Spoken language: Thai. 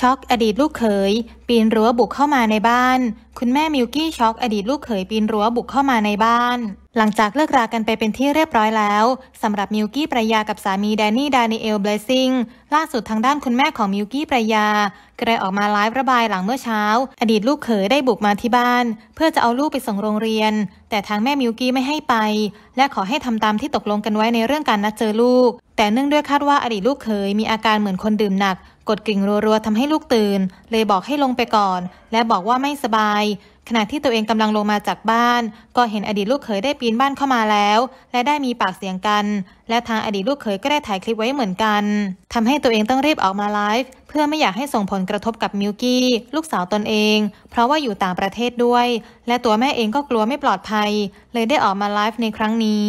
ช็อกอดีตลูกเขย ปีนรั้วบุกเข้ามาในบ้าน คุณแม่มิวกี้ช็อกอดีตลูกเขยปีนรั้วบุกเข้ามาในบ้านหลังจากเลิกรากันไปเป็นที่เรียบร้อยแล้ว สำหรับมิวกี้ปรยากับสามีแดนนี่ดานิเอลเบลซิงล่าสุดทางด้านคุณแม่ของมิวกี้ปรยาก็ได้ออกมาไลฟ์ระบายหลังเมื่อเช้า อดีตลูกเขยได้บุกมาที่บ้าน เพื่อจะเอาลูกไปส่งโรงเรียน แต่ทางแม่มิวกี้ไม่ให้ไป และขอให้ทำตามที่ตกลงกันไว้ในเรื่องการนัดเจอลูก แต่เนื่องด้วยคาดว่าอดีตลูกเขยมีอาการเหมือนคนดื่มหนัก กดกริ่งรัวๆทำให้ลูกตื่น เลยบอกให้ลงไปก่อน และบอกว่าไม่สบายขณะที่ตัวเองกำลังลงมาจากบ้าน ก็เห็นอดีตลูกเขยได้ปีน บ้านเข้ามาแล้วและได้มีปากเสียงกัน และทางอดีตลูกเขยก็ได้ถ่ายคลิปไว้เหมือนกัน ทำให้ตัวเองต้องรีบออกมาไลฟ์เพื่อไม่อยากให้ส่งผลกระทบกับมิวกี้ลูกสาวตนเอง เพราะว่าอยู่ต่างประเทศด้วย และตัวแม่เองก็กลัวไม่ปลอดภัย เลยได้ออกมาไลฟ์ในครั้งนี้